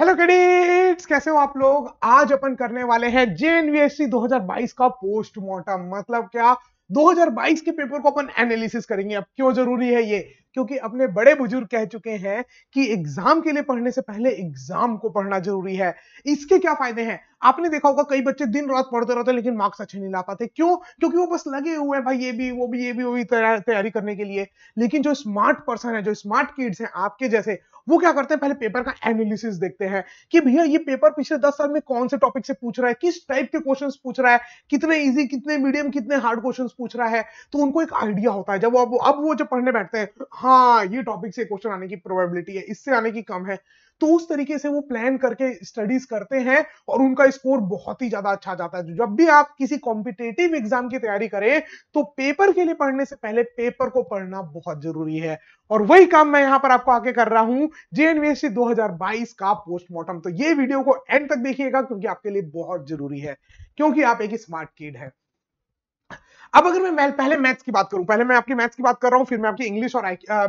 hello cadets कैसे हो आप लोग आज अपन करने वाले हैं जेएनवीएससी 2022 का पोस्टमार्टम मतलब क्या 2022 के पेपर को अपन एनालिसिस करेंगे अब क्यों जरूरी है ये क्योंकि अपने बड़े बुजुर्ग कह चुके हैं कि एग्जाम के लिए पढ़ने से पहले एग्जाम को पढ़ना जरूरी है इसके क्या फायदे हैं आपने देखा होगा कई बच्चे दिन रात पढ़ते रहते हैं लेकिन मार्क्स अच्छे नहीं ला पाते क्यों क्योंकि वो बस लगे हुए हैं भाई ये भी वो भी ये भी वो भी तैयारी करने के लिए लेकिन जो स्मार्ट पर्सन है जो स्मार्ट किड्स हैं आपके जैसे वो क्या करते हैं पहले पेपर का एनालिसिस देखते हैं कि भैया ये पेपर पिछले दस साल में कौन से टॉपिक से पूछ रहा है किस टाइप के क्वेश्चन पूछ रहा है कितने ईजी कितने मीडियम कितने हार्ड क्वेश्चन पूछ रहा है तो उनको एक आइडिया होता है जब वो अब वो जब पढ़ने बैठते हैं हाँ ये टॉपिक से क्वेश्चन आने की प्रोबेबिलिटी है इससे आने की कम है तो उस तरीके से वो प्लान करके स्टडीज करते हैं और उनका स्कोर बहुत ही ज्यादा अच्छा जाता है जब भी आप किसी कॉम्पिटेटिव एग्जाम की तैयारी करें तो पेपर के लिए पढ़ने से पहले पेपर को पढ़ना बहुत जरूरी है और वही काम मैं यहां पर आपको आगे कर रहा हूं जेएनवीएससी 2022 का पोस्टमार्टम तो ये वीडियो को एंड तक देखिएगा क्योंकि आपके लिए बहुत जरूरी है क्योंकि आप एक स्मार्ट किड है अब अगर मैं पहले मैथ्स की बात करूं पहले मैं आपकी मैथ्स की बात कर रहा हूं फिर मैं आपकी इंग्लिश और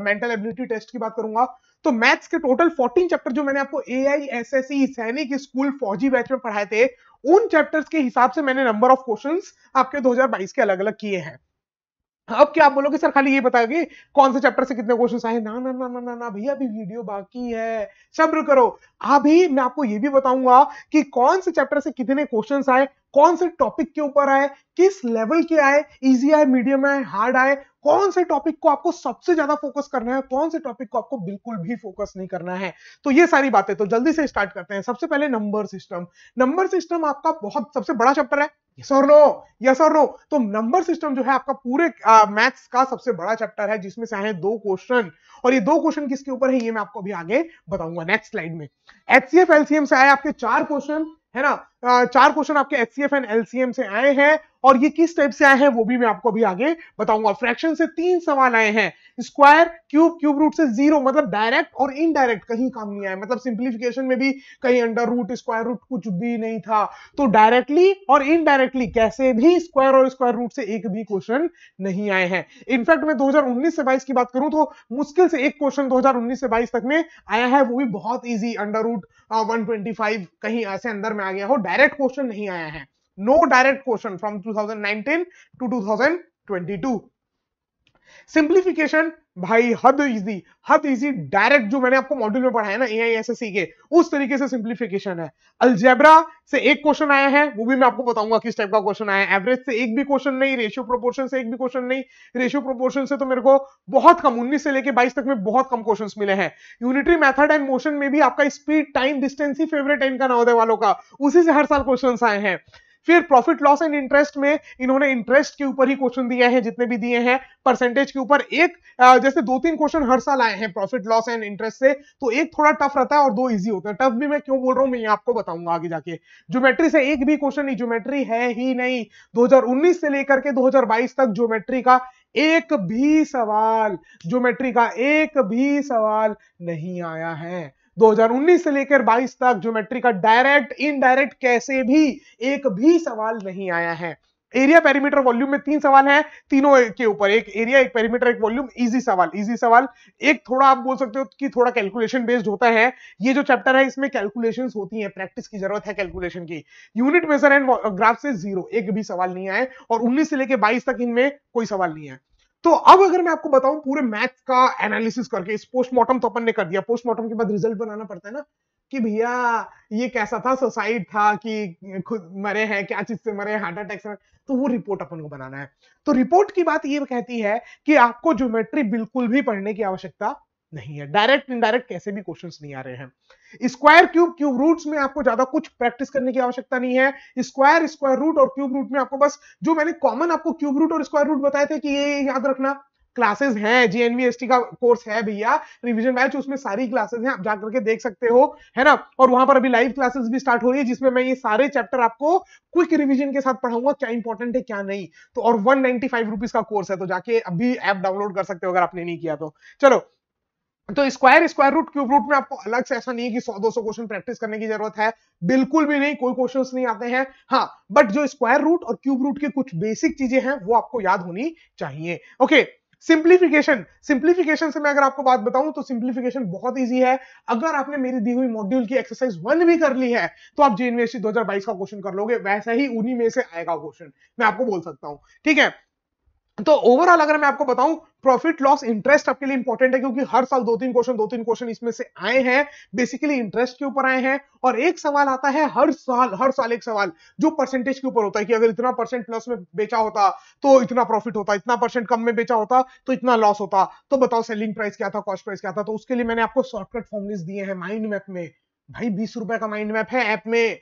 मेंटल एबिलिटी टेस्ट की बात करूंगा तो मैथ्स के टोटल 14 चैप्टर जो मैंने आपको ए आई एस एस सी सैनिक स्कूल फौजी बैच में पढ़ाए थे उन चैप्टर्स के हिसाब से मैंने नंबर ऑफ क्वेश्चंस आपके 2022 के अलग अलग किए हैं अब क्या आप बोलोगे सर खाली ये बताओगे कौन से चैप्टर से कितने क्वेश्चन आए ना ना ना ना ना ना भैया अभी वीडियो बाकी है सब्र करो अभी मैं आपको ये भी बताऊंगा कि कौन से चैप्टर से कितने क्वेश्चन आए कौन से टॉपिक के ऊपर आए किस लेवल के आए इजी आए मीडियम आए हार्ड आए कौन से टॉपिक को आपको सबसे ज्यादा फोकस करना है कौन से टॉपिक को आपको बिल्कुल भी फोकस नहीं करना है तो ये सारी बातें तो जल्दी से स्टार्ट करते हैं सबसे पहले नंबर सिस्टम नंबर सिस्टम आपका बहुत सबसे बड़ा चैप्टर है yes or no yes or no तो नंबर सिस्टम जो है आपका पूरे मैथ्स का सबसे बड़ा चैप्टर है जिसमें से आए दो क्वेश्चन और ये दो क्वेश्चन किसके ऊपर है ये मैं आपको अभी आगे बताऊंगा नेक्स्ट स्लाइड में एचसीएफ एलसीएम से आए आपके चार क्वेश्चन है ना चार क्वेश्चन आपके एचसीएफ एंड एलसीएम से आए हैं और ये किस टाइप से आए हैं वो भी मैं आपको अभी आगे बताऊंगा फ्रैक्शन से तीन सवाल आए हैं स्क्वायर क्यूब क्यूब रूट से जीरो मतलब डायरेक्ट और इनडायरेक्ट कहीं काम नहीं आया मतलब सिंप्लीफिकेशन में भी कहीं अंडर रूट स्क्वायर रूट कुछ भी नहीं था तो डायरेक्टली और इनडायरेक्टली कैसे भी स्क्वायर और स्क्वायर रूट से एक भी क्वेश्चन नहीं आए हैं इनफैक्ट मैं 2019 से 22 की बात करूं तो मुश्किल से एक क्वेश्चन 2019 से 22 तक में आया है वो भी बहुत ईजी अंडर रूट वन कहीं ऐसे अंदर में आ गया हो डायरेक्ट क्वेश्चन नहीं आया है no direct question from 2019 to 2022 simplification भाई हद इजी हद इजी डायरेक्ट जो मैंने आपको मॉड्यूल में पढ़ाया ना एआईएसएससी e के उस तरीके से सिंप्लीफिकेशन है अल्जेब्रा से एक क्वेश्चन आया है वो भी मैं आपको बताऊंगा किस टाइप का क्वेश्चन आया है एवरेज से एक भी क्वेश्चन नहीं रेशियो प्रोपोर्शन से एक भी क्वेश्चन नहीं रेशियो प्रोपोर्शन से तो मेरे को बहुत कम उन्नीस से लेकर बाईस तक में बहुत कम क्वेश्चन मिले हैं यूनिटरी मैथड एंड मोशन में भी आपका स्पीड टाइम डिस्टेंस ही फेवरेट है इनका नवोदय वालों का उसी से हर साल क्वेश्चन आए हैं फिर प्रॉफिट लॉस एंड इंटरेस्ट में इन्होंने इंटरेस्ट के ऊपर ही क्वेश्चन दिए हैं जितने भी दिए हैं परसेंटेज के ऊपर एक जैसे दो तीन क्वेश्चन हर साल आए हैं प्रॉफिट लॉस एंड इंटरेस्ट से तो एक थोड़ा टफ रहता है और दो इजी होता है टफ भी मैं क्यों बोल रहा हूँ मैं आपको बताऊंगा आगे जाके ज्योमेट्री से एक भी क्वेश्चन नहीं ज्योमेट्री है ही नहीं 2019 से लेकर के 2022 तक ज्योमेट्री का एक भी सवाल ज्योमेट्री का एक भी सवाल नहीं आया है 2019 से लेकर 22 तक ज्योमेट्री का डायरेक्ट इनडायरेक्ट कैसे भी एक भी सवाल नहीं आया है एरिया पेरीमीटर वॉल्यूम में तीन सवाल हैं तीनों के ऊपर एक एरिया एक पेरीमीटर एक वॉल्यूम इजी सवाल इजी सवाल एक थोड़ा आप बोल सकते हो कि थोड़ा कैलकुलेशन बेस्ड होता है ये जो चैप्टर है इसमें कैलकुलेशंस होती हैं प्रैक्टिस की जरूरत है कैलकुलेशन की यूनिट मेजर एंड ग्राफ से जीरो एक भी सवाल नहीं आए और उन्नीस से लेकर बाईस तक इनमें कोई सवाल नहीं है तो अब अगर मैं आपको बताऊं पूरे मैथ्स का एनालिसिस करके इस पोस्टमार्टम तो अपन ने कर दिया पोस्टमार्टम के बाद रिजल्ट बनाना पड़ता है ना कि भैया ये कैसा था सोसाइड था कि खुद मरे हैं क्या चीज से मरे हार्ट अटैक से तो वो रिपोर्ट अपन को बनाना है तो रिपोर्ट की बात ये कहती है कि आपको ज्योमेट्री बिल्कुल भी पढ़ने की आवश्यकता नहीं है डायरेक्ट इनडायरेक्ट कैसे भी क्वेश्चन नहीं आ रहे हैं स्क्वायर क्यूब क्यूब रूट्स में आपको ज्यादा कुछ प्रैक्टिस करने की आवश्यकता नहीं है स्क्वायर स्क्वायर रूट और क्यूब रूट में आपको बस जो मैंने कॉमन आपको क्यूब रूट और स्क्वायर रूट बताए थे कि ये याद रखना क्लासेस हैं जीएनवीएसटी का कोर्स है भैया रिवीजन बैच उसमें सारी क्लासेस हैं आप जाकर के देख सकते हो है ना और वहां पर अभी लाइव क्लासेस भी स्टार्ट हो रही है जिसमें मैं ये सारे चैप्टर आपको क्विक रिवीजन के साथ पढ़ाऊंगा क्या इंपॉर्टेंट है क्या नहीं तो और वन नाइनटी का कोर्स है तो जाके अभी ऐप डाउनलोड कर सकते हो अगर आपने नहीं किया तो चलो तो square square root cube root में आपको अलग से ऐसा नहीं है कि दो सौ क्वेश्चन प्रैक्टिस करने की जरूरत है बिल्कुल भी नहीं कोई क्वेश्चन नहीं आते हैं हाँ बट जो स्क्वायर रूट और क्यूब रूट के कुछ बेसिक चीजें हैं वो आपको याद होनी चाहिए ओके सिंप्लीफिकेशन सिंप्लीफिकेशन से मैं अगर आपको बात बताऊं तो सिंप्लीफिकेशन बहुत इजी है अगर आपने मेरी दी हुई मॉड्यूल की एक्सरसाइज वन भी कर ली है तो आप जेएनवीएससी बाईस का क्वेश्चन कर लोगे वैसा ही उन्हीं में से आएगा क्वेश्चन मैं आपको बोल सकता हूं ठीक है तो ओवरऑल अगर मैं आपको बताऊं प्रॉफिट लॉस इंटरेस्ट आपके लिए इंपॉर्टेंट है क्योंकि हर साल दो तीन क्वेश्चन दो तीन क्वेश्चन इसमें से आए हैं बेसिकली इंटरेस्ट के ऊपर आए हैं और एक सवाल आता है हर साल हर साल एक सवाल जो परसेंटेज के ऊपर होता है कि अगर इतना परसेंट प्लस में बेचा होता तो इतना प्रॉफिट होता इतना परसेंट कम में बेचा होता तो इतना लॉस होता तो बताओ सेलिंग प्राइस क्या था कॉस्ट प्राइस क्या था तो उसके लिए मैंने आपको शॉर्टकट फॉर्मुलिस दिए हैं माइंड मैप में भाई बीस रुपए का माइंड मैप है ऐप में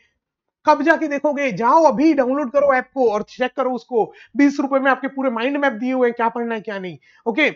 कब जाके देखोगे जाओ अभी डाउनलोड करो ऐप को और चेक करो उसको बीस रुपए में आपके पूरे माइंड मैप दिए हुए हैं क्या पढ़ना है क्या नहीं ओके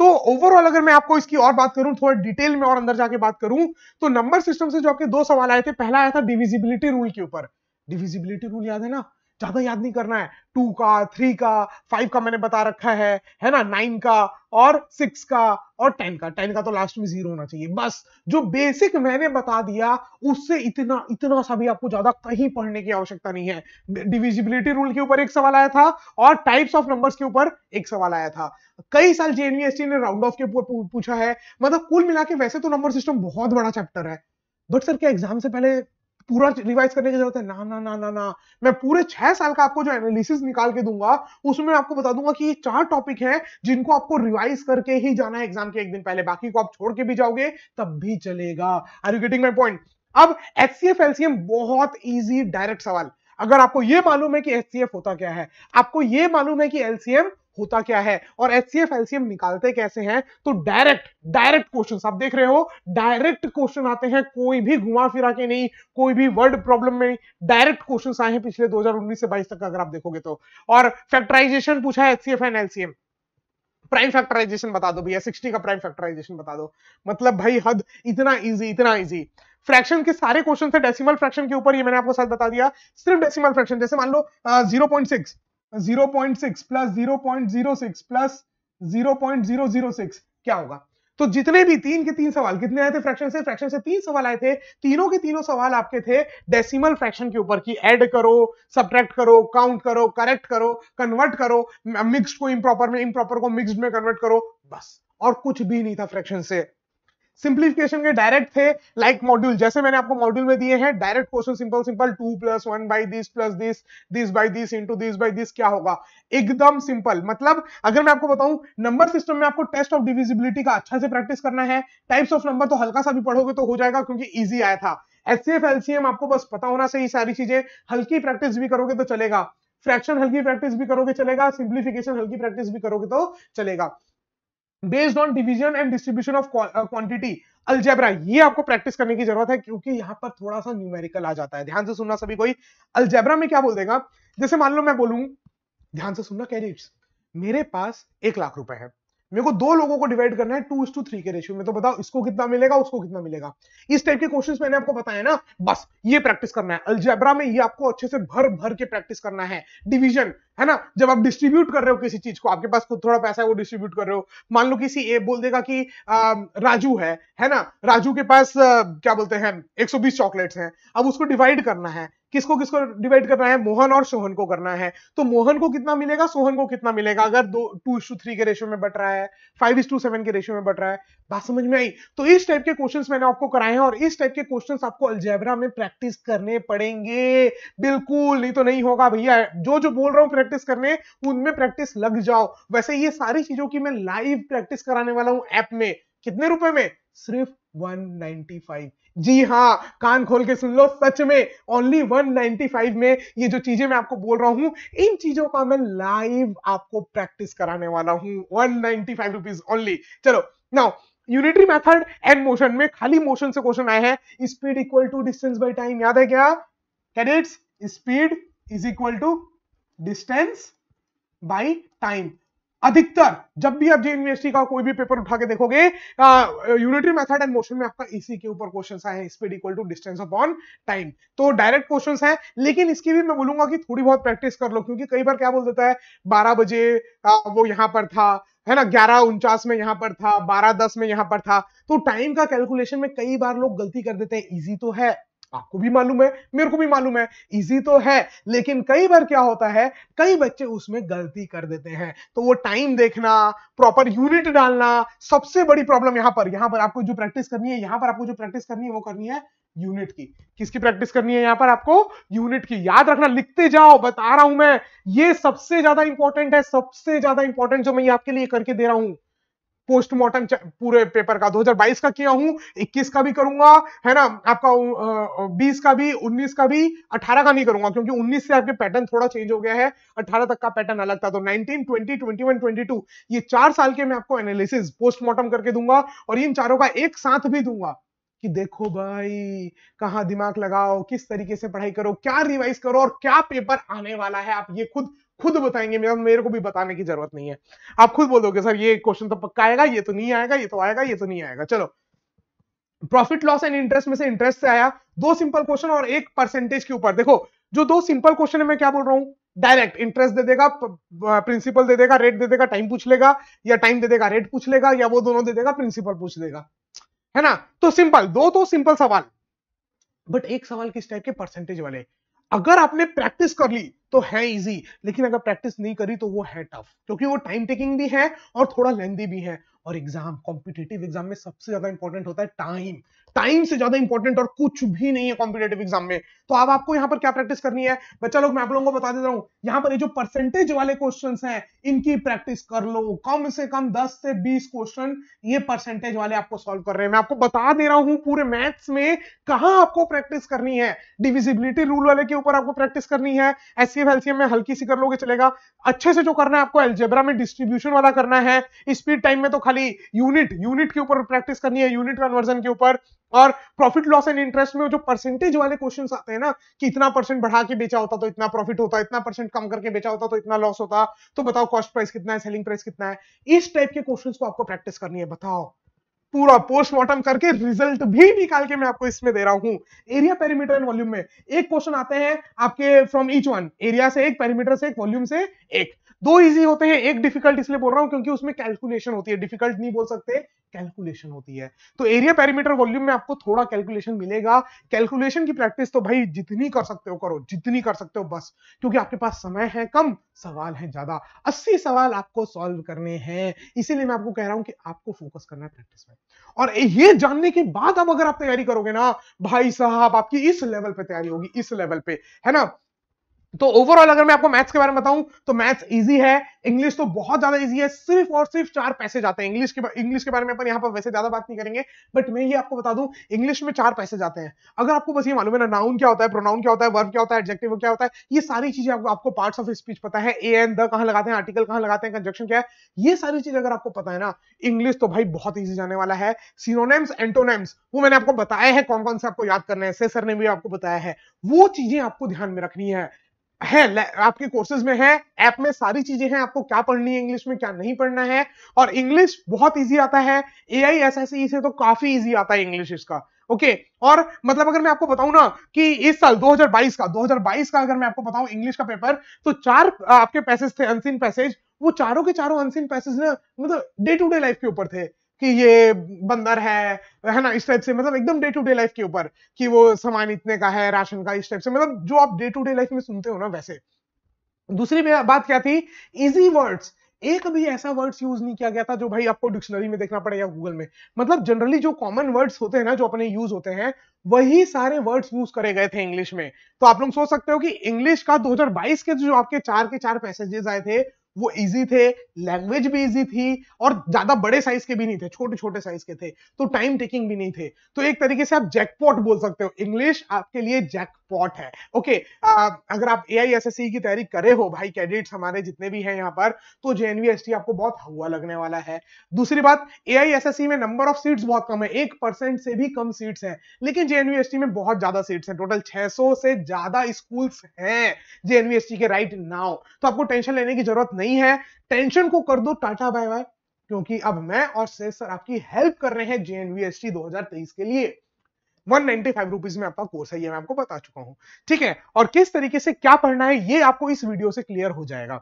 तो ओवरऑल अगर मैं आपको इसकी और बात करूं थोड़ा डिटेल में और अंदर जाके बात करूं तो नंबर सिस्टम से जो आपके दो सवाल आए थे पहला आया था डिविजिबिलिटी रूल के ऊपर डिविजिबिलिटी रूल याद है ना ज्यादा याद नहीं करना है टू का थ्री का फाइव का मैंने बता रखा है है ना नाइन का और सिक्स का और टेन का टेन का तो लास्ट में जीरो होना चाहिए बस जो बेसिक मैंने बता दिया उससे इतना इतना सा भी आपको ज्यादा कहीं पढ़ने की आवश्यकता नहीं है डिविजिबिलिटी रूल के ऊपर एक सवाल आया था और टाइप्स ऑफ नंबर्स के ऊपर एक सवाल आया था कई साल जेएनवीएसटी ने राउंड ऑफ के ऊपर पूछा है मतलब कुल मिला के वैसे तो नंबर सिस्टम बहुत बड़ा चैप्टर है बट सर क्या एग्जाम से पहले पूरा रिवाइज करने की जरूरत है ना ना ना ना ना मैं पूरे छह साल का आपको जो एनालिसिस निकाल के दूंगा उसमें आपको बता दूंगा कि ये चार टॉपिक हैं जिनको आपको रिवाइज करके ही जाना है एग्जाम के एक दिन पहले बाकी को आप छोड़ के भी जाओगे तब भी चलेगा are you getting my point अब एच सी एफ एलसीएम बहुत ईजी डायरेक्ट सवाल अगर आपको यह मालूम है कि एच होता क्या है आपको यह मालूम है कि एलसीएम होता क्या है और सी एफ एलसीएम निकालते कैसे हैं तो डायरेक्ट डायरेक्ट क्वेश्चन आप देख रहे हो डायरेक्ट क्वेश्चन आते हैं कोई भी घुमा फिरा के नहीं कोई भी वर्ड प्रॉब्लम में डायरेक्ट क्वेश्चन आए हैं पिछले 2019 से 22 तक अगर आप देखोगे तो और फैक्टराइजेशन पूछा है H C F and LCM prime factorization बता दो भैया सिक्सटी का प्राइम फैक्टराइजेशन बता दो मतलब भाई हद इतना इजी इतना इजी फ्रैक्शन के सारे क्वेश्चन थे डेसिमल फ्रैक्शन के ऊपर ये मैंने आपको साथ बता दिया सिर्फ डेसिमल फ्रैक्शन जैसे मान लो zero point six 0.6 plus 0.06 plus 0.006 क्या होगा तो जितने भी तीन के तीन सवाल कितने आए थे फ्रैक्शन से फ्रैक्शन से तीन सवाल आए थे तीनों के तीनों सवाल आपके थे डेसिमल फ्रैक्शन के ऊपर कि ऐड करो सब्रैक्ट करो काउंट करो करेक्ट करो कन्वर्ट करो मिक्स को इम्प्रॉपर में इम्प्रॉपर को मिक्सड में कन्वर्ट करो बस और कुछ भी नहीं था फ्रैक्शन से सिंप्लीफिकेशन के डायरेक्ट थे लाइक like मॉड्यूल जैसे मैंने आपको मॉड्यूल में दिए हैं direct question simple simple two plus one by this plus this this by this into this by this क्या होगा एकदम सिंपल मतलब अगर मैं आपको बताऊं नंबर सिस्टम में आपको टेस्ट ऑफ डिविजिबिलिटी का अच्छा से प्रैक्टिस करना है टाइप्स ऑफ नंबर तो हल्का सा भी पढ़ोगे तो हो जाएगा क्योंकि ईजी आया था एस सी सी एलसीएम आपको बस पता होना चाहिए सारी चीजें हल्की प्रैक्टिस भी करोगे तो चलेगा फ्रैक्शन हल्की प्रैक्टिस भी करोगे चलेगा सिंप्लीफिकेशन हल्की प्रैक्टिस भी करोगे तो चलेगा based on division and distribution of quantity algebra ये आपको प्रैक्टिस करने की जरूरत है क्योंकि यहाँ पर थोड़ा सा न्यूमेरिकल आ जाता है ध्यान से सुनना सभी कोई अल्जेब्रा में क्या बोल देगा जैसे मान लो मैं बोलूं ध्यान से सुनना कैडेट्स मेरे पास एक लाख रुपए है मेरे को दो लोगों को डिवाइड करना है टू इस टू थ्री के रेशियो में तो बताओ इसको कितना मिलेगा उसको कितना मिलेगा इस टाइप के क्वेश्चन मैंने आपको बताया ना बस ये प्रैक्टिस करना है अल्जेब्रा में ये आपको अच्छे से भर भर के प्रैक्टिस करना है डिवीजन है ना जब आप डिस्ट्रीब्यूट कर रहे हो किसी चीज को आपके पास थोड़ा पैसा है वो डिस्ट्रीब्यूट कर रहे हो मान लो किसी ए बोल देगा कि आ, राजू है है ना राजू के पास आ, क्या बोलते हैं 120 चॉकलेट्स हैं अब उसको डिवाइड करना है किसको किसको डिवाइड करना है मोहन और सोहन को करना है तो मोहन को कितना मिलेगा सोहन को कितना मिलेगा अगर दो टू इस टू थ्री के रेशियो में बट रहा है फाइव इस टू सेवन के रेशियो में बट रहा है बात समझ में आई तो इस टाइप के क्वेश्चन मैंने आपको कराए हैं और इस टाइप के क्वेश्चन आपको अल्जेबरा में प्रैक्टिस करने पड़ेंगे बिल्कुल नहीं तो नहीं होगा भैया जो जो बोल रहा हूँ प्रैक्टिस करने उनमें प्रैक्टिस लग जाओ वैसे ये सारी चीजों की मैं लाइव प्रैक्टिस कराने वाला हूँ ऐप में कितने रुपए में सिर्फ 195 जी हाँ कान खोल के सुन लो सच में ओनली 195 में ये जो चीजें मैं आपको बोल रहा हूँ इन चीजों का मैं लाइव आपको प्रैक्टिस कराने वाला हूँ one ninety five rupees only चलो now unitary method and motion में खाली मोशन से क्वेश्चन आए हैं speed equal to distance by time याद है क्या cadets speed is equal to distance by time अधिकतर जब भी आप जे यूनिवर्सिटी का कोई भी पेपर उठा के देखोगे यूनिटरी मेथड एंड मोशन में आपका इसी e के ऊपर क्वेश्चन आए हैं speed equal to distance upon time तो डायरेक्ट क्वेश्चन है लेकिन इसकी भी मैं बोलूंगा कि थोड़ी बहुत प्रैक्टिस कर लो क्योंकि कई बार क्या बोल देता है बारह बजे वो यहाँ पर था है ना ग्यारह उनचास में यहाँ पर था बारह दस में यहाँ पर था तो टाइम का कैलकुलेशन में कई बार लोग गलती कर देते हैं इजी तो है आपको भी मालूम है मेरे को भी मालूम है इजी तो है लेकिन कई बार क्या होता है कई बच्चे उसमें गलती कर देते हैं तो वो टाइम देखना प्रॉपर यूनिट डालना सबसे बड़ी प्रॉब्लम यहां पर यहां पर आपको जो प्रैक्टिस करनी है यहां पर आपको जो प्रैक्टिस करनी है वो करनी है यूनिट की किसकी प्रैक्टिस करनी है यहां पर आपको यूनिट की याद रखना लिखते जाओ बता रहा हूं मैं ये सबसे ज्यादा इंपॉर्टेंट है सबसे ज्यादा इंपॉर्टेंट जो मैं आपके लिए करके दे रहा हूं पोस्टमार्टम पूरे पेपर का 2022 का किया हूं 21 का भी करूंगा है ना आपका 20 का भी 19 का भी 18 का नहीं करूंगा क्योंकि 19 से आपके पैटर्न थोड़ा चेंज हो गया है 18 तक का पैटर्न अलग था तो 19 20 21 22 ये चार साल के मैं आपको एनालिसिस पोस्टमार्टम करके दूंगा और इन चारों का एक साथ भी दूंगा कि देखो भाई कहाँ दिमाग लगाओ किस तरीके से पढ़ाई करो क्या रिवाइज करो और क्या पेपर आने वाला है आप ये खुद खुद बताएंगे मेरा मेरे को भी बताने की जरूरत नहीं है आप खुद बोलोगे सर ये क्वेश्चन तो पक्का आएगा ये तो नहीं आएगा ये तो आएगा ये तो नहीं आएगा चलो प्रॉफिट लॉस एंड इंटरेस्ट में से इंटरेस्ट से आया दो सिंपल क्वेश्चन और एक परसेंटेज के ऊपर देखो जो दो सिंपल क्वेश्चन है मैं क्या बोल रहा हूँ डायरेक्ट इंटरेस्ट दे देगा प्रिंसिपल दे देगा रेट दे देगा टाइम पूछ लेगा या टाइम दे देगा रेट पूछ लेगा या वो दोनों दे देगा प्रिंसिपल पूछ देगा है ना तो सिंपल दो तो सिंपल सवाल बट एक सवाल किस टाइप के परसेंटेज वाले अगर आपने प्रैक्टिस कर ली तो है इजी लेकिन अगर प्रैक्टिस नहीं करी तो वो है टफ क्योंकि वो टाइम टेकिंग भी है और थोड़ा लेंदी भी है और एग्जाम कॉम्पिटेटिव एग्जाम में सबसे ज्यादा इंपॉर्टेंट होता है टाइम टाइम से ज्यादा इंपॉर्टेंट और कुछ भी नहीं है कॉम्पिटेटिव एग्जाम में तो अब आपको यहाँ पर क्या प्रैक्टिस करनी है बच्चा लोग मैं आप लोगों को बता देता हूँ यहाँ पर ये जो परसेंटेज वाले क्वेश्चन है इनकी प्रैक्टिस कर लो कम से कम दस से बीस क्वेश्चन ये परसेंटेज वाले आपको सॉल्व कर रहे हैं मैं आपको बता दे रहा हूँ पूरे मैथ्स में कहा आपको प्रैक्टिस करनी है डिविजिबिलिटी रूल वाले के ऊपर आपको प्रैक्टिस करनी है एस एलसीएम में हल्की सी कर लोगे चलेगा अच्छे से जो करना है आपको एल्जेब्रा में डिस्ट्रीब्यूशन वाला करना है स्पीड टाइम में तो खाली यूनिट यूनिट के ऊपर प्रैक्टिस करनी है यूनिट कन्वर्जन के ऊपर और प्रॉफिट लॉस एंड इंटरेस्ट में जो परसेंटेज वाले क्वेश्चन आते हैं ना कि इतना परसेंट बढ़ा के बेचा होता तो इतना प्रॉफिट होता इतना परसेंट कम करके बेचा होता तो इतना लॉस होता तो बताओ कॉस्ट प्राइस कितना है सेलिंग प्राइस कितना है इस टाइप के क्वेश्चन को आपको प्रैक्टिस करनी है बताओ पूरा पोस्टमार्टम करके रिजल्ट भी निकाल के मैं आपको इसमें दे रहा हूं एरिया पेरीमीटर एंड वॉल्यूम में एक क्वेश्चन आते हैं आपके फ्रॉम ईच वन एरिया से एक पेरीमीटर से एक वॉल्यूम से एक दो इजी होते हैं एक डिफिकल्ट इसलिए बोल रहा हूँ क्योंकि उसमें कैलकुलेशन होती है डिफिकल्ट नहीं बोल सकते कैलकुलेशन होती है तो एरिया पैरिमीटर वॉल्यूम में आपको थोड़ा कैलकुलेशन मिलेगा कैलकुलेशन की प्रैक्टिस तो भाई जितनी कर सकते हो करो जितनी कर सकते हो बस क्योंकि आपके पास समय है कम सवाल है ज्यादा अस्सी सवाल आपको सॉल्व करने हैं इसीलिए मैं आपको कह रहा हूं कि आपको फोकस करना है प्रैक्टिस में और ये जानने के बाद अब अगर आप तैयारी करोगे ना भाई साहब आपकी इस लेवल पे तैयारी होगी इस लेवल पे है ना तो ओवरऑल अगर मैं आपको मैथ्स के बारे में बताऊं तो मैथ्स इजी है इंग्लिश तो बहुत ज्यादा इजी है सिर्फ और सिर्फ चार पैसे जाते हैं इंग्लिश के इंग्लिश के बारे में अपन यहाँ पर वैसे ज्यादा बात नहीं करेंगे बट मैं ये आपको बता दूं इंग्लिश में चार पैसे जाते हैं अगर आपको बस ये मालूम है ना नाउन क्या होता है प्रोनाउन क्या होता है वर्ब क्या होता है एडजेक्टिव क्या होता है ये सारी चीजें आपको आपको पार्ट्स ऑफ स्पीच पता है ए एन द कहाँ लगाते हैं आर्टिकल कहाँ लगाते हैं कंजक्शन क्या है ये सारी चीज अगर आपको पता है ना इंग्लिश तो भाई बहुत ईजी जाने वाला है सीनोनेम्स एंटोनेम्स वो मैंने आपको बताया है कौन कौन से आपको याद करना है सर ने भी आपको बताया है वो चीजें आपको ध्यान में रखनी है है आपके कोर्सेज में है ऐप में सारी चीजें हैं आपको क्या पढ़नी है इंग्लिश में क्या नहीं पढ़ना है और इंग्लिश बहुत इजी आता है ए आई एस एस ई से तो काफी इजी आता है इंग्लिश इसका ओके okay, और मतलब अगर मैं आपको बताऊं ना कि इस साल 2022 का 2022 का अगर मैं आपको बताऊं इंग्लिश का पेपर तो चार आपके पैसेज थे अनसिन पैसेज वो चारों के चारों अनसिन पैसेज ना मतलब डे टू डे लाइफ के ऊपर थे कि ये बंदर है है ना इस टाइप से मतलब एकदम डे टू डे लाइफ के ऊपर कि वो सामान इतने का है राशन का इस टाइप से मतलब जो आप डे टू डे लाइफ में सुनते हो ना वैसे दूसरी बात क्या थी इजी वर्ड्स एक भी ऐसा वर्ड्स यूज नहीं किया गया था जो भाई आपको डिक्शनरी में देखना पड़ेगा गूगल में मतलब जनरली जो कॉमन वर्ड्स होते हैं ना जो अपने यूज होते हैं वही सारे वर्ड्स यूज करे गए थे इंग्लिश में तो आप लोग सोच सकते हो कि इंग्लिश का 2022 के जो आपके चार के चार पैसेजेस आए थे वो इजी थे लैंग्वेज भी इजी थी और ज्यादा बड़े साइज के भी नहीं थे छोटे छोटे साइज के थे तो टाइम टेकिंग भी नहीं थे तो एक तरीके से आप जैकपॉट बोल सकते हो इंग्लिश आपके लिए जैक पॉट है ओके आ, अगर आप ए e की तैयारी करे हो भाई कैंडिडेट्स हमारे जितने भी हैं यहाँ पर तो जे आपको बहुत हवा लगने वाला है दूसरी बात ए e में नंबर ऑफ सीट्स बहुत कम है एक परसेंट से भी कम सीट्स हैं लेकिन जे में बहुत ज्यादा सीट्स हैं टोटल 600 से ज्यादा स्कूल्स हैं जे के राइट नाउ तो आपको टेंशन लेने की जरूरत नहीं है टेंशन को कर दो टाटा बाय बाय क्योंकि अब मैं और सर आपकी हेल्प कर रहे हैं जे 2023 के लिए वन नाइनटी फाइव रुपीज में आपका कोर्स है ये मैं आपको बता चुका हूं ठीक है और किस तरीके से क्या पढ़ना है ये आपको इस वीडियो से क्लियर हो जाएगा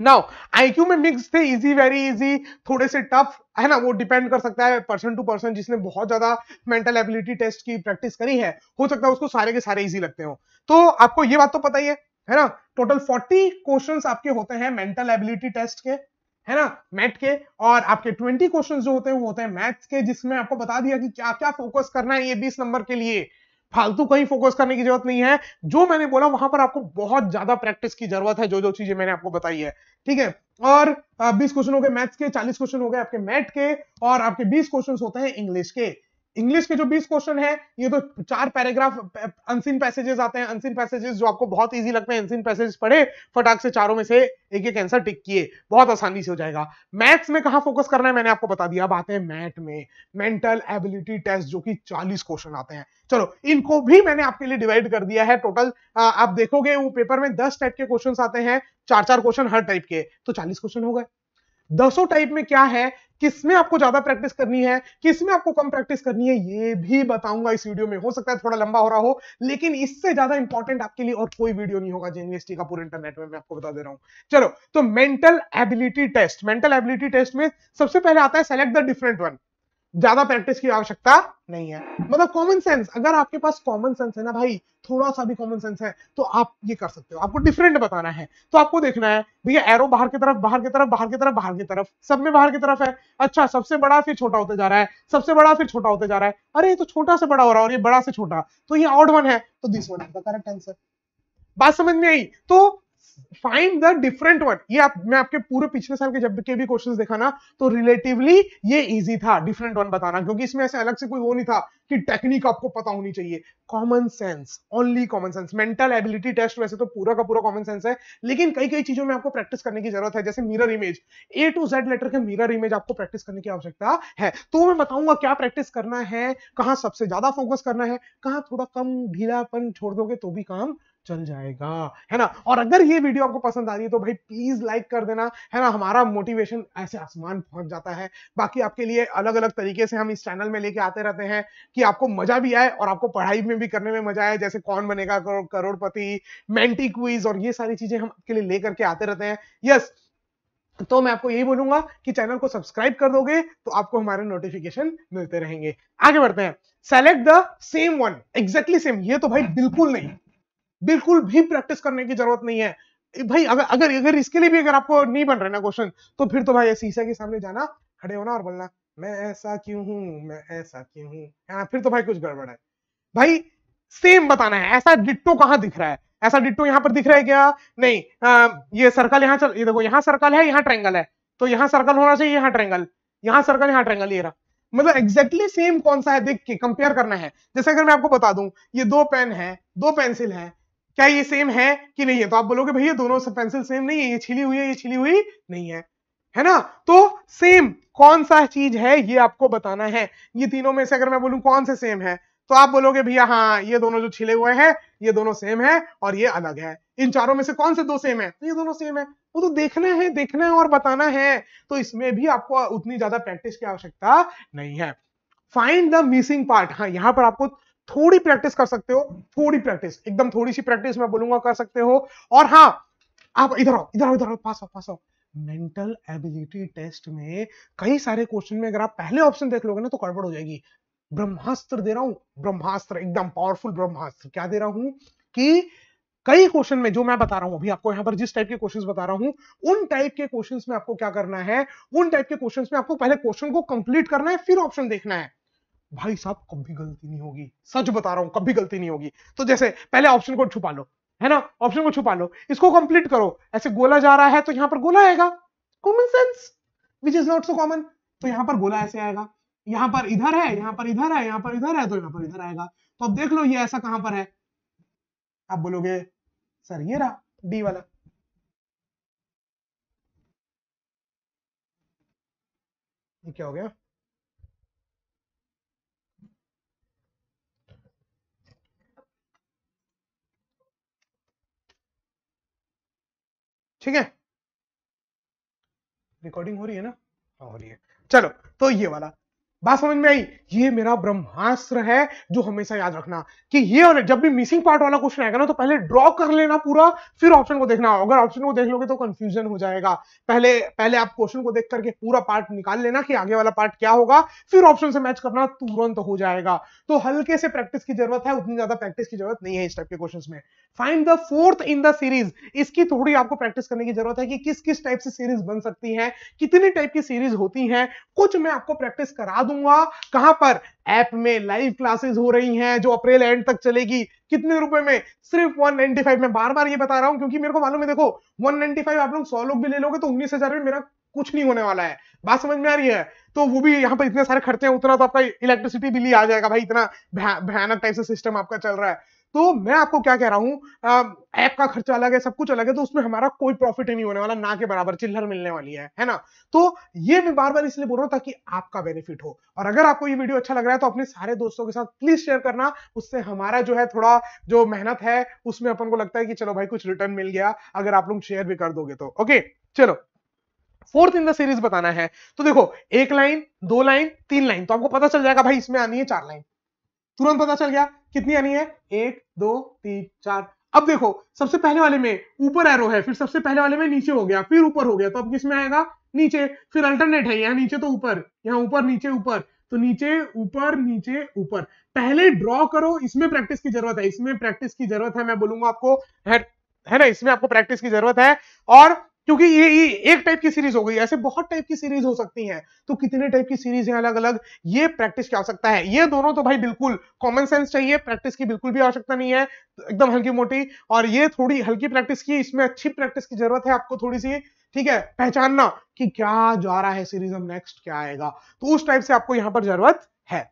नाउ आईक्यू में मिक्स थे इजी वेरी इजी थोड़े से टफ है ना वो डिपेंड कर सकता है पर्सन टू पर्सन जिसने बहुत ज्यादा मेंटल एबिलिटी टेस्ट की प्रैक्टिस करी है हो सकता है उसको सारे के सारे इजी लगते हो तो आपको ये बात तो पता ही है है ना टोटल फोर्टी क्वेश्चंस आपके होते हैं मेंटल एबिलिटी टेस्ट के है ना मैथ के और आपके ट्वेंटी क्वेश्चन जो होते हैं वो होते हैं मैथ्स के जिसमें आपको बता दिया कि क्या क्या फोकस करना है ये बीस नंबर के लिए फालतू कहीं फोकस करने की जरूरत नहीं है जो मैंने बोला वहां पर आपको बहुत ज्यादा प्रैक्टिस की जरूरत है जो जो चीजें मैंने आपको बताई है ठीक है और बीस क्वेश्चन हो गए मैथ्स के चालीस क्वेश्चन हो गए आपके मैथ के और आपके बीस क्वेश्चन होते हैं इंग्लिश के इंग्लिश के जो 20 क्वेश्चन है ये तो चार पैराग्राफ अनसिन पैसेजेस आते हैं अनसिन पैसेजेस जो आपको बहुत इजी लगते हैं अनसिन पैसेजेस पढ़े फटाक से चारों में से एक एक आंसर टिक किए बहुत आसानी से हो जाएगा मैथ्स में कहा फोकस करना है मैंने आपको बता दिया अब आते हैं मैथ में मेंटल एबिलिटी टेस्ट जो कि चालीस क्वेश्चन आते हैं चलो इनको भी मैंने आपके लिए डिवाइड कर दिया है टोटल आ, आप देखोगे वो पेपर में दस टाइप के क्वेश्चन आते हैं चार चार क्वेश्चन हर टाइप के तो चालीस क्वेश्चन हो गए दसों टाइप में क्या है किसमें आपको ज्यादा प्रैक्टिस करनी है किस में आपको कम प्रैक्टिस करनी है ये भी बताऊंगा इस वीडियो में हो सकता है थोड़ा लंबा हो रहा हो लेकिन इससे ज्यादा इंपॉर्टेंट आपके लिए और कोई वीडियो नहीं होगा जेएनएसटी का पूरे इंटरनेट में मैं आपको बता दे रहा हूं चलो तो mental ability test mental ability test में सबसे पहले आता है सेलेक्ट द डिफरेंट वन ज्यादा प्रैक्टिस की आवश्यकता नहीं है मतलब कॉमन सेंस अगर आपके पास कॉमन सेंस है ना भाई थोड़ा सा भी कॉमन सेंस है तो आप ये कर सकते हो आपको डिफरेंट बताना है तो आपको देखना है भैया एरो बाहर की तरफ बाहर की तरफ बाहर की तरफ बाहर की तरफ सब में बाहर की तरफ है अच्छा सबसे बड़ा फिर छोटा होता जा रहा है सबसे बड़ा फिर छोटा होता जा रहा है अरे ये तो छोटा से बड़ा हो रहा है और ये बड़ा से छोटा तो ये ऑड वन है तो this one is the correct answer बात समझ में आई तो फाइंड द डिफरेंट वन ये आप मैं आपके पूरे पिछले साल के जब के भी क्वेश्चंस देखा ना तो रिलेटिवली ये इजी था डिफरेंट वन बताना क्योंकि इसमें ऐसे अलग से कोई वो नहीं था कि टेक्निक आपको पता होनी चाहिए common sense only common sense mental ability test वैसे तो पूरा का पूरा कॉमन सेंस है लेकिन कई कई चीजों में आपको प्रैक्टिस करने की जरूरत है जैसे mirror image A to Z letter के मिरर इमेज आपको प्रैक्टिस करने की आवश्यकता है तो मैं बताऊंगा क्या प्रैक्टिस करना है कहां सबसे ज्यादा फोकस करना है कहां थोड़ा कम ढीलापन छोड़ दोगे तो भी काम चल जाएगा है ना और अगर ये वीडियो आपको पसंद आ रही है तो भाई प्लीज लाइक कर देना है ना हमारा मोटिवेशन ऐसे आसमान पहुंच जाता है बाकी आपके लिए अलग अलग तरीके से हम इस चैनल में लेके आते रहते हैं कि आपको मजा भी आए और आपको पढ़ाई में भी करने में मजा आए जैसे कौन बनेगा करोड़ करोड़पति मेंटी क्विज और ये सारी चीजें हम आपके लिए लेकर के आते रहते हैं यस तो मैं आपको यही बोलूंगा कि चैनल को सब्सक्राइब कर दोगे तो आपको हमारे नोटिफिकेशन मिलते रहेंगे आगे बढ़ते हैं select the same one exactly same ये तो भाई बिल्कुल नहीं बिल्कुल भी प्रैक्टिस करने की जरूरत नहीं है भाई अगर अगर अगर इसके लिए भी अगर आपको नहीं बन रहे ना क्वेश्चन तो फिर तो भाई शीशा के सामने जाना खड़े होना और बोलना मैं ऐसा क्यों हूं मैं ऐसा क्यों हूं फिर तो भाई कुछ गड़बड़ है भाई सेम बताना है ऐसा डिट्टो कहाँ दिख रहा है ऐसा डिट्टो यहाँ पर दिख रहा है क्या नहीं आ, ये सर्कल यहाँ चल ये देखो यहाँ सर्कल है यहाँ ट्रेंगल है तो यहाँ सर्कल होना चाहिए यहाँ ट्रेंगल यहाँ सर्कल यहाँ ट्रेंगल ये रहा मतलब एग्जैक्टली सेम कौन सा है देख के कंपेयर करना है जैसे अगर मैं आपको बता दूं ये दो पेन है दो पेंसिल है क्या ये सेम है कि नहीं है तो आप बोलोगे भैया दोनों से पेंसिल सेम नहीं है ये छिली हुई है ये छिली हुई नहीं है है ना तो सेम कौन सा चीज है ये आपको बताना है ये तीनों में से अगर मैं बोलूं कौन से सेम है तो आप बोलोगे भैया हाँ ये दोनों जो छिले हुए हैं ये दोनों सेम है और ये अलग है इन चारों में से कौन से दो सेम है तो ये दोनों सेम है वो तो देखना है देखना है और बताना है तो इसमें भी आपको उतनी ज्यादा प्रैक्टिस की आवश्यकता नहीं है फाइंड द मिसिंग पार्ट हाँ यहाँ पर आपको थोड़ी प्रैक्टिस कर सकते हो थोड़ी प्रैक्टिस एकदम थोड़ी सी प्रैक्टिस मैं बोलूंगा कर सकते हो और हाँ आप इधर आओ इधर आओ इधर आओ पास आओ पास आओ मेंटल एबिलिटी टेस्ट में कई सारे क्वेश्चन में अगर आप पहले ऑप्शन देख लोगे ना तो गड़बड़ हो जाएगी ब्रह्मास्त्र दे रहा हूं ब्रह्मास्त्र एकदम पावरफुल ब्रह्मास्त्र क्या दे रहा हूं कि कई क्वेश्चन में जो मैं बता रहा हूं अभी आपको यहां पर जिस टाइप के क्वेश्चंस बता रहा हूं उन टाइप के क्वेश्चंस में आपको क्या करना है उन टाइप के क्वेश्चंस में आपको पहले क्वेश्चन को कंप्लीट करना है फिर ऑप्शन देखना है भाई साहब कभी गलती नहीं होगी सच बता रहा हूं कभी गलती नहीं होगी तो जैसे पहले ऑप्शन को छुपा लो है ना ऑप्शन को छुपा लो इसको कंप्लीट करो ऐसे गोला जा रहा है तो यहां पर गोला आएगा common sense which is not so common तो यहां पर गोला ऐसे आएगा यहां पर इधर है यहां पर इधर है यहां पर इधर है तो यहां पर इधर आएगा तो अब देख लो ये ऐसा कहां पर है आप बोलोगे सर ये रहा डी वाला ये क्या हो गया ठीक है रिकॉर्डिंग हो रही है ना हाँ, हो रही है चलो तो ये वाला बात समझ में आई ये मेरा ब्रह्मास्त्र है जो हमेशा याद रखना कि ये और जब भी मिसिंग पार्ट वाला क्वेश्चन आएगा ना तो पहले ड्रॉ कर लेना पूरा फिर ऑप्शन को देखना अगर ऑप्शन को देख लोगे तो कंफ्यूजन हो जाएगा पहले पहले आप क्वेश्चन को देख करके पूरा पार्ट निकाल लेना कि आगे वाला पार्ट क्या होगा फिर ऑप्शन से मैच करना तुरंत हो जाएगा तो हल्के से प्रैक्टिस की जरूरत है उतनी ज्यादा प्रैक्टिस की जरूरत नहीं है इस टाइप के क्वेश्चन में find the fourth in the series इसकी थोड़ी आपको प्रैक्टिस करने की जरूरत है कि किस किस टाइप से सीरीज बन सकती है कितनी टाइप की सीरीज होती है कुछ मैं आपको प्रैक्टिस करा दूंगा कहां पर ऐप में लाइव क्लासेस हो रही हैं जो अप्रैल एंड तक चलेगी कितने रुपए में सिर्फ 195 मैं बार बार ये बता रहा हूं क्योंकि मेरे को मालूम है देखो 195 आप लोग 100 लोग भी ले लोगे तो उन्नीस हजार में मेरा कुछ नहीं होने वाला है बात समझ में आ रही है तो वो भी यहाँ पर इतने सारे खर्चे हैं उतना तो आपका इलेक्ट्रिसिटी बिल ही आ जाएगा भाई इतना भयानक टाइप से सिस्टम आपका चल रहा है तो मैं आपको क्या कह रहा हूं ऐप का खर्चा अलग है सब कुछ अलग है तो उसमें हमारा कोई प्रॉफिट नहीं होने वाला ना के बराबर चिल्लर मिलने वाली है है ना तो ये मैं बार बार इसलिए बोल रहा हूं ताकि आपका बेनिफिट हो और अगर आपको ये वीडियो अच्छा लग रहा है तो अपने सारे दोस्तों के साथ प्लीज शेयर करना उससे हमारा जो है थोड़ा जो मेहनत है उसमें अपन को लगता है कि चलो भाई कुछ रिटर्न मिल गया अगर आप लोग शेयर भी कर दोगे तो ओके चलो फोर्थ इन द सीरीज बताना है तो देखो एक लाइन दो लाइन तीन लाइन तो आपको पता चल जाएगा भाई इसमें आनी है चार लाइन तुरंत पता चल गया कितनी आनी है एक दो तीन चार अब देखो सबसे पहले वाले में ऊपर एरो है फिर सबसे पहले वाले में नीचे हो गया फिर ऊपर हो गया तो अब किसमें आएगा नीचे फिर अल्टरनेट है यहाँ नीचे तो ऊपर यहाँ ऊपर नीचे ऊपर तो नीचे ऊपर नीचे ऊपर पहले ड्रॉ करो इसमें प्रैक्टिस की जरूरत है इसमें प्रैक्टिस की जरूरत है मैं बोलूंगा आपको है, है ना इसमें आपको प्रैक्टिस की जरूरत है और क्योंकि ये, ये एक टाइप की सीरीज हो गई ऐसे बहुत टाइप की सीरीज हो सकती हैं तो कितने टाइप की सीरीज हैं अलग अलग ये प्रैक्टिस की आवश्यकता है ये दोनों तो भाई बिल्कुल कॉमन सेंस चाहिए प्रैक्टिस की बिल्कुल भी आवश्यकता नहीं है एकदम हल्की मोटी और ये थोड़ी हल्की प्रैक्टिस की इसमें अच्छी प्रैक्टिस की जरूरत है आपको थोड़ी सी ठीक है पहचानना कि क्या जा रहा है सीरीज हम नेक्स्ट क्या आएगा तो उस टाइप से आपको यहाँ पर जरूरत है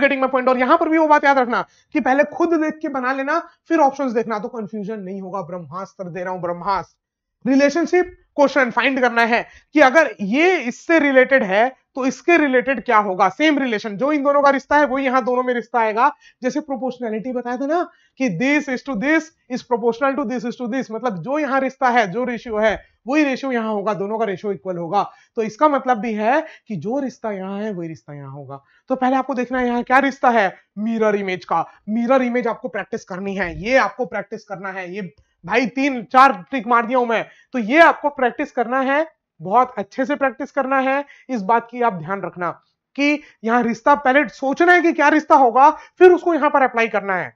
गेटिंग में पॉइंट और यहां पर भी वो बात याद रखना कि पहले खुद देख के बना लेना फिर ऑप्शंस देखना तो कंफ्यूजन नहीं होगा ब्रह्मास्त्र दे रहा हूं ब्रह्मास्त्र रिलेशनशिप क्वेश्चन फाइंड करना है कि अगर ये इससे रिलेटेड है तो इसके रिलेटेड क्या होगा सेम रिलेशन जो इन दोनों का रिश्ता है वो यहाँ दोनों में रिश्ता आएगा जैसे प्रोपोर्शनैलिटी बताया था ना कि this is to this is proportional to this is to this मतलब जो यहाँ रिश्ता है जो रेशियो है वही रेशियो यहाँ होगा दोनों का रेशियो इक्वल होगा तो इसका मतलब भी है कि जो रिश्ता यहाँ है वही रिश्ता यहाँ होगा तो पहले आपको देखना है यहाँ क्या रिश्ता है मिरर इमेज का मिरर इमेज आपको प्रैक्टिस करनी है ये आपको प्रैक्टिस करना है ये भाई तीन चार ट्रिक मार दिया हूं मैं तो ये आपको प्रैक्टिस करना है बहुत अच्छे से प्रैक्टिस करना है इस बात की आप ध्यान रखना कि यहाँ रिश्ता पहले सोचना है कि क्या रिश्ता होगा फिर उसको यहाँ पर अप्लाई करना है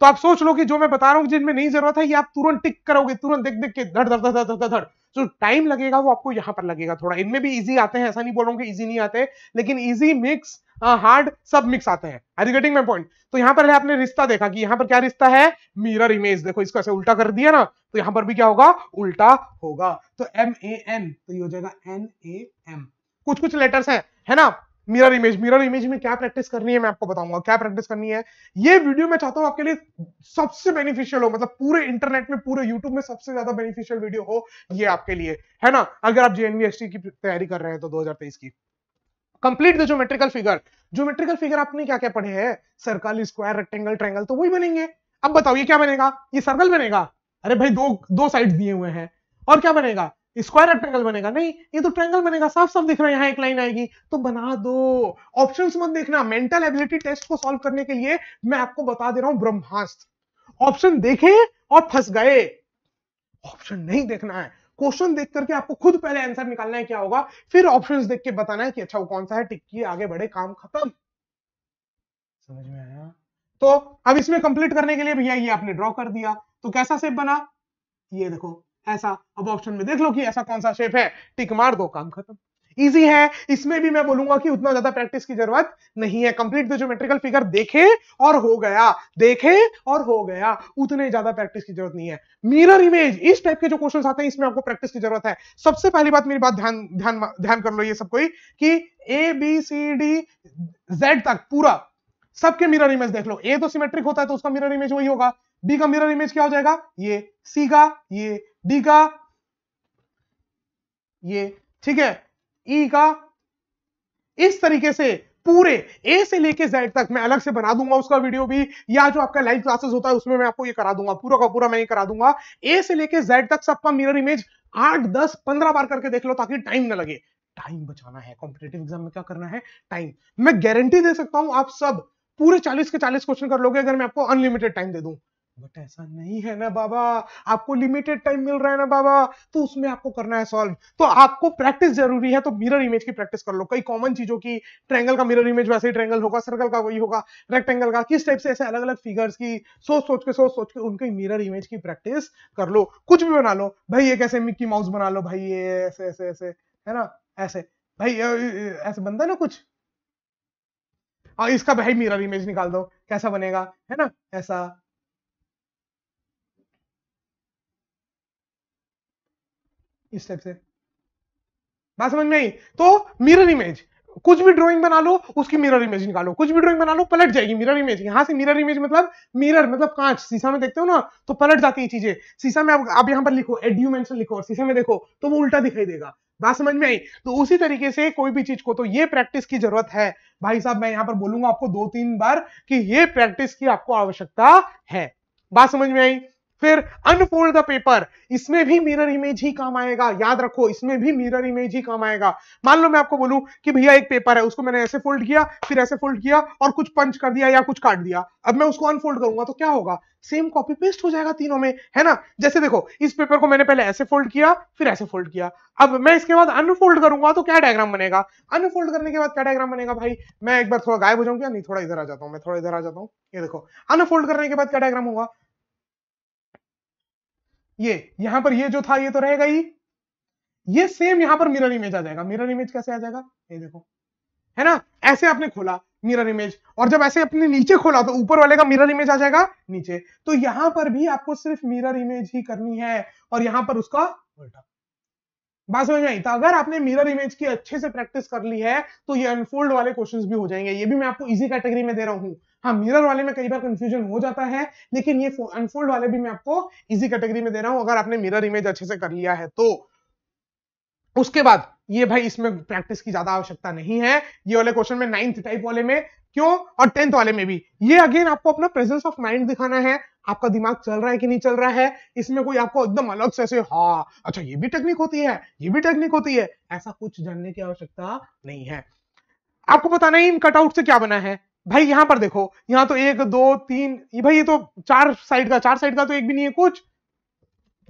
तो आप सोच लो कि जो मैं बता रहा हूँ जिनमें नहीं जरूरत है ये आप तुरंत टिक करोगे तुरंत देख देख के धड़ धड़ धड़ धड़ धड़ जो टाइम लगेगा वो आपको यहां पर लगेगा थोड़ा इनमें भी इजी आते हैं ऐसा नहीं बोल रहा हूँ कि ईजी नहीं आते लेकिन इजी मिक्स हार्ड सब मिक्स आते हैं are you getting my point तो यहां पर आपने रिश्ता देखा कि यहां पर क्या रिश्ता है मिरर इमेज देखो इसको ऐसे उल्टा कर दिया ना तो यहां पर भी क्या होगा उल्टा होगा तो एम ए एन तो ये हो जाएगा एन ए एम कुछ कुछ लेटर्स हैं है ना मिरर इमेज मिरर इमेज में क्या प्रैक्टिस करनी है मैं आपको बताऊंगा क्या प्रैक्टिस करनी है ये वीडियो मैं चाहता हूं आपके लिए सबसे बेनिफिशियल हो मतलब पूरे इंटरनेट में पूरे यूट्यूब में सबसे ज्यादा बेनिफिशियल वीडियो हो ये आपके लिए है ना अगर आप जेएनवीएसटी की तैयारी कर रहे हैं तो 2023 की complete the geometrical figure geometrical figure आपने क्या क्या पढ़े हैं सर्कल स्क्वायर रेक्टेंगल ट्रायंगल तो वही बनेंगे अब बताओ ये क्या बनेगा ये सर्कल बनेगा अरे भाई दो दो साइड दिए हुए हैं और क्या बनेगा स्क्वायर रेक्टेंगल बनेगा नहीं ये तो ट्रेंगल बनेगा साफ साफ दिख रहा है यहाँ एक लाइन आएगी तो बना दो ऑप्शंस मत देखना मेंटल एबिलिटी टेस्ट को सॉल्व करने के लिए मैं आपको बता दे रहा हूं ब्रह्मास्त्र ऑप्शन देखे और फंस गए ऑप्शन नहीं देखना है क्वेश्चन देख करके आपको खुद पहले आंसर निकालना है क्या होगा फिर ऑप्शंस देख के बताना है कि अच्छा वो कौन सा है टिक किए आगे बढ़े काम खत्म समझ में आया तो अब इसमें कंप्लीट करने के लिए भैया ये आपने ड्रॉ कर दिया तो कैसा सेप बना ये देखो ऐसा अब ऑप्शन में देख लो कि ऐसा कौन सा शेप है टिक मार दो काम खत्म इजी है इसमें भी मैं बोलूंगा कि उतना ज्यादा प्रैक्टिस की जरूरत नहीं है कंप्लीट द ज्योमेट्रिकल फिगर देखे और हो गया देखे और हो गया उतने ज्यादा प्रैक्टिस की जरूरत नहीं है मिरर इमेज इस टाइप के जो क्वेश्चन आते हैं इसमें आपको प्रैक्टिस की जरूरत है सबसे पहली बात मेरी बात ध्यान ध्यान ध्यान कर लो ये सब कोई कि A B C D Z तक पूरा सबके मिरर इमेज देख लो ए तो सिमेट्रिक होता है तो उसका मिरर इमेज वही होगा बी का मिरर इमेज क्या हो जाएगा ये सी का ये डी का ये ठीक है ई e का इस तरीके से पूरे ए से लेके जेड तक मैं अलग से बना दूंगा उसका वीडियो भी या जो आपका लाइव क्लासेस होता है उसमें मैं आपको ये करा दूंगा पूरा का पूरा मैं ये करा दूंगा ए से लेके जेड तक सबका मिरर इमेज आठ दस पंद्रह बार करके देख लो ताकि टाइम ना लगे टाइम बचाना है कॉम्पिटेटिव एग्जाम में क्या करना है टाइम मैं गारंटी दे सकता हूं आप सब पूरे चालीस के चालीस क्वेश्चन कर लोगे अगर मैं आपको अनलिमिटेड टाइम दे दूं बट ऐसा नहीं है ना बाबा आपको लिमिटेड टाइम मिल रहा है ना बाबा तो उसमें आपको करना है सॉल्व तो आपको प्रैक्टिस जरूरी है तो मिरर इमेज की प्रैक्टिस कर लो कई कॉमन चीजों की ट्रैंगल का मिरर इमेज वैसे ही ट्रैंगल होगा सर्कल का वही होगा रेक्टेंगल का किस टाइप से ऐसे अलग अलग फिगर्स की सोच सोच के सोच सोच के उनकी मिरर इमेज की प्रैक्टिस कर लो कुछ भी बना लो भाई एक ऐसे मिक्की माउस बना लो भाई ये ऐसे ऐसे ऐसे है ना ऐसे भाई ऐसे बनता है ना कुछ और इसका भाई मिरर इमेज निकाल दो कैसा बनेगा है ना ऐसा इस टाइप से बात समझ में आई तो मिरर इमेज कुछ भी ड्राइंग बना लो उसकी मिरर इमेज निकालो कुछ भी ड्राइंग बना लो पलट जाएगी मिरर इमेज यहां से मिरर इमेज मतलब मिरर मतलब कांच शीशा में देखते हो ना तो पलट जाती है चीजें शीशा में आप, आप यहाँ पर लिखो एड्यूमेंशन लिखो और शीशा में देखो तो वो उल्टा दिखाई देगा बात समझ में आई तो उसी तरीके से कोई भी चीज को तो ये प्रैक्टिस की जरूरत है भाई साहब मैं यहां पर बोलूंगा आपको दो तीन बार कि ये प्रैक्टिस की आपको आवश्यकता है बात समझ में आई फिर अनफोल्ड द पेपर इसमें भी मिरर इमेज ही काम आएगा याद रखो इसमें भी मिरर इमेज ही काम आएगा मान लो मैं आपको बोलूं कि भैया एक पेपर है उसको मैंने ऐसे फोल्ड किया फिर ऐसे फोल्ड किया और कुछ पंच कर दिया या कुछ काट दिया अब मैं उसको अनफोल्ड करूंगा तो क्या होगा सेम कॉपी पेस्ट हो जाएगा तीनों में है ना जैसे देखो इस पेपर को मैंने पहले ऐसे फोल्ड किया फिर ऐसे फोल्ड किया अब मैं इसके बाद अनफोल्ड करूंगा तो क्या डायग्राम बनेगा अनफोल्ड करने के बाद क्या डायग्राम बनेगा भाई मैं एक बार थोड़ा गायब हो जाऊंगा नहीं थोड़ा इधर आ जाता हूँ मैं थोड़ा इधर आ जाता हूँ ये देखो अनफोल्ड करने के बाद क्या डायग्राम होगा ये यहां पर ये जो था ये तो रहेगा ही ये सेम यहां पर मिरर इमेज आ जाएगा मिरर इमेज कैसे आ जाएगा ये देखो है ना ऐसे आपने खोला मिरर इमेज और जब ऐसे अपने नीचे खोला तो ऊपर वाले का मिरर इमेज आ जाएगा नीचे तो यहां पर भी आपको सिर्फ मिरर इमेज ही करनी है और यहां पर उसका उल्टा बात समझ में आई तो अगर आपने मिरर इमेज की अच्छे से प्रैक्टिस कर ली है तो ये अनफोल्ड वाले क्वेश्चंस भी हो जाएंगे ये भी मैं आपको इजी कैटेगरी में दे रहा हूं हाँ मिरर वाले में कई बार कंफ्यूजन हो जाता है लेकिन ये अनफोल्ड वाले भी मैं आपको इजी कैटेगरी में दे रहा हूं अगर आपने मिरर इमेज अच्छे से कर लिया है तो उसके बाद ये भाई इसमें प्रैक्टिस की ज्यादा आवश्यकता नहीं है ये वाले क्वेश्चन में नाइन्थ टाइप वाले में क्यों और टेंथ वाले में भी ये अगेन आपको अपना प्रेजेंस ऑफ माइंड दिखाना है आपका दिमाग चल रहा है कि नहीं चल रहा है इसमें कोई आपको एकदम अलग से ऐसे हाँ अच्छा ये भी टेक्निक होती है ये भी टेक्निक होती है ऐसा कुछ जानने की आवश्यकता नहीं है आपको पता नहीं इन कटआउट से क्या बना है भाई यहां पर देखो यहां तो एक दो तीन भाई ये तो चार साइड का चार साइड का तो एक भी नहीं है कुछ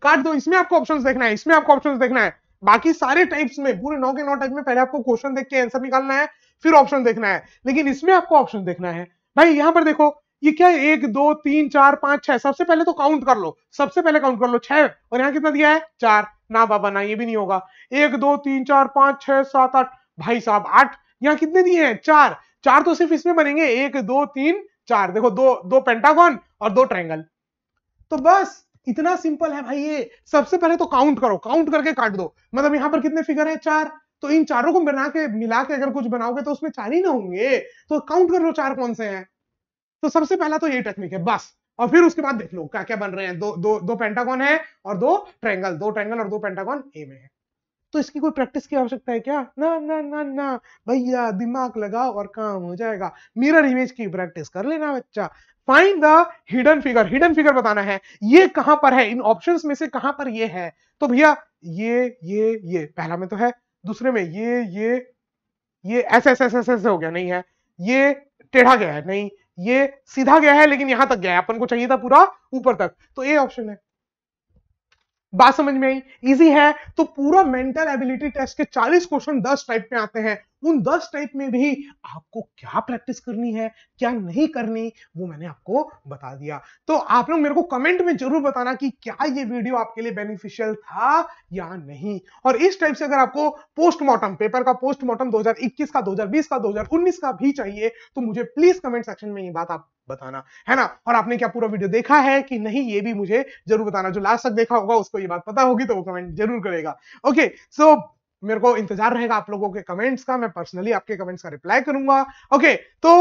काट दो इसमें आपको ऑप्शंस देखना है इसमें आपको ऑप्शंस देखना है बाकी सारे टाइप्स में पूरे नौ के नौ टाइप में पहले आपको क्वेश्चन देख के आंसर निकालना है फिर ऑप्शन देखना है लेकिन इसमें आपको ऑप्शन देखना है भाई यहां पर देखो ये क्या है एक दो तीन चार पांच छह सबसे पहले तो काउंट कर लो सबसे पहले काउंट कर लो छह और यहाँ कितना दिया है चार ना बाबा ना ये भी नहीं होगा एक दो तीन चार पांच छह सात आठ भाई साहब आठ यहाँ कितने दिए हैं चार चार तो सिर्फ इसमें बनेंगे एक दो तीन चार देखो दो दो पेंटागॉन और दो ट्रायंगल तो बस इतना सिंपल है भाई ये सबसे पहले तो काउंट करो काउंट करके काट दो मतलब यहां पर कितने फिगर है चार तो इन चारों को बना के मिला के अगर कुछ बनाओगे तो उसमें चार ही ना होंगे तो काउंट कर लो चार कौन से हैं तो सबसे पहला तो ये टेक्निक है बस और फिर उसके बाद देख लो क्या क्या बन रहे हैं दो दो दो पेंटागॉन है और दो ट्रैंगल दो ट्रैंगल और दो पेंटागॉन ए में है तो इसकी कोई प्रैक्टिस की आवश्यकता है क्या ना ना ना ना भैया दिमाग लगाओ और काम हो जाएगा मिरर इमेज की प्रैक्टिस कर लेना बच्चा find the hidden figure hidden figure बताना है ये कहां पर है इन ऑप्शंस में से कहां पर ये है तो भैया ये ये ये पहला में तो है दूसरे में ये ये ये ऐसे ऐसे ऐसे ऐसे हो गया नहीं है ये टेढ़ा गया है नहीं ये सीधा गया है लेकिन यहां तक गया है अपन को चाहिए था पूरा ऊपर तक तो ए ऑप्शन है बात समझ में आई इजी है तो पूरा मेंटल एबिलिटी टेस्ट के 40 क्वेश्चन 10 टाइप में आते हैं उन दस टाइप में भी आपको क्या प्रैक्टिस करनी है क्या नहीं करनी वो मैंने आपको बता दिया तो आप लोग मेरे को कमेंट में जरूर बताना कि क्या ये वीडियो आपके लिए बेनिफिशियल था या नहीं और इस टाइप से अगर आपको पोस्टमार्टम पेपर का पोस्टमार्टम 2021 का 2020 का 2019 का भी चाहिए तो मुझे प्लीज कमेंट सेक्शन में ये बात आप बताना है ना और आपने क्या पूरा वीडियो देखा है कि नहीं ये भी मुझे जरूर बताना जो लास्ट तक देखा होगा उसको ये बात पता होगी तो वो कमेंट जरूर करेगा ओके सो मेरे को इंतजार रहेगा आप लोगों के कमेंट्स का मैं पर्सनली आपके कमेंट्स का रिप्लाई करूंगा ओके तो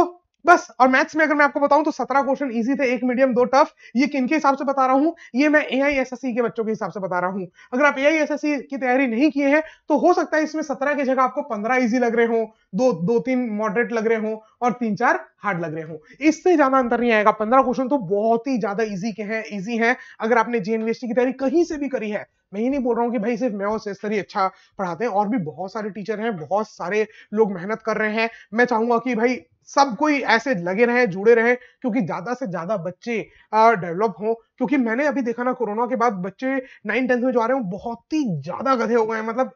बस और मैथ्स में अगर मैं आपको बताऊं तो सत्रह क्वेश्चन इजी थे एक मीडियम दो टफ ये किन के हिसाब से बता रहा हूँ ये मैं ए आई e के बच्चों के हिसाब से बता रहा हूँ अगर आप ए आई e की तैयारी नहीं किए हैं तो हो सकता है इसमें सत्रह की जगह आपको पंद्रह ईजी लग रहे हो दो दो तीन मॉडरेट लग रहे हो और तीन चार हार्ड लग रहे हो इससे ज्यादा अंतर नहीं आएगा पंद्रह क्वेश्चन तो बहुत ही ज्यादा इजी के हैं इजी हैं अगर आपने जे की तैयारी कहीं से भी करी है मैं ही नहीं बोल रहा हूँ कि भाई सिर्फ मैं और सेस्तर अच्छा पढ़ाते हैं और भी बहुत सारे टीचर हैं बहुत सारे लोग मेहनत कर रहे हैं मैं चाहूंगा कि भाई सब कोई ऐसे लगे रहे जुड़े रहे क्योंकि ज्यादा से ज्यादा बच्चे डेवलप हों क्योंकि मैंने अभी देखा ना कोरोना के बाद बच्चे नाइन टेंथ में जो आ रहे हैं बहुत ही ज्यादा गधे हो गए हैं मतलब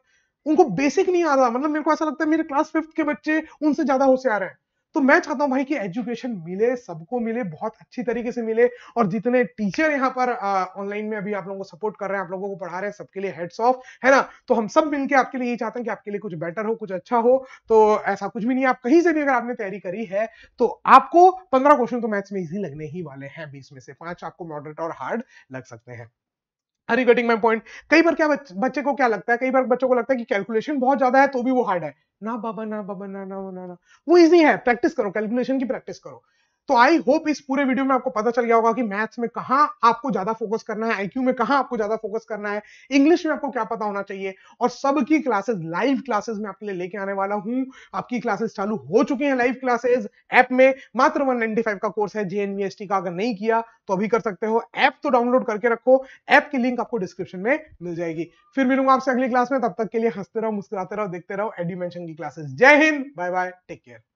उनको बेसिक नहीं आ रहा मतलब मेरे को ऐसा लगता है मेरे क्लास फिफ्थ के बच्चे उनसे ज्यादा होशियार हैं तो मैं चाहता हूं भाई कि एजुकेशन मिले सबको मिले बहुत अच्छी तरीके से मिले और जितने टीचर यहाँ पर ऑनलाइन में अभी आप लोगों को सपोर्ट कर रहे हैं आप लोगों को पढ़ा रहे हैं सबके लिए हेड्स ऑफ है ना तो हम सब मिलकर आपके लिए ये चाहते हैं कि आपके लिए कुछ बेटर हो कुछ अच्छा हो तो ऐसा कुछ भी नहीं आप कहीं से भी अगर आपने तैयारी करी है तो आपको पंद्रह क्वेश्चन तो मैथ्स में इजी लगने ही वाले हैं बीस में से पांच आपको मॉडरेट और हार्ड लग सकते हैं हरी यू माई पॉइंट कई बार क्या बच्चे को क्या लगता है कई बार बच्चों को लगता है कि कैलकुलेशन बहुत ज्यादा है तो भी वो हार्ड है ना बाबा ना बाबा ना ना ना ना वो इजी है प्रैक्टिस करो कैलकुलेशन की प्रैक्टिस करो तो आई होप इस पूरे वीडियो में आपको पता चल गया होगा कि मैथ्स में कहा आपको ज्यादा फोकस करना है आईक्यू में कहा आपको ज्यादा फोकस करना है इंग्लिश में आपको क्या पता होना चाहिए और सबकी क्लासेस लाइव क्लासेस में आपके लिए लेके आने वाला हूं आपकी क्लासेस चालू हो चुकी हैं लाइव क्लासेस ऐप में मात्र वन का कोर्स है जेएनवीएसटी का अगर नहीं किया तो अभी कर सकते हो ऐप तो डाउनलोड करके रखो ऐप की लिंक आपको डिस्क्रिप्शन में मिल जाएगी फिर मिलूंगा आपसे अगली क्लास में तब तक के लिए हंसते रहो मुस्कुराते रहो देखते रहो एडिमेंशन की classes Jai Hind bye bye take care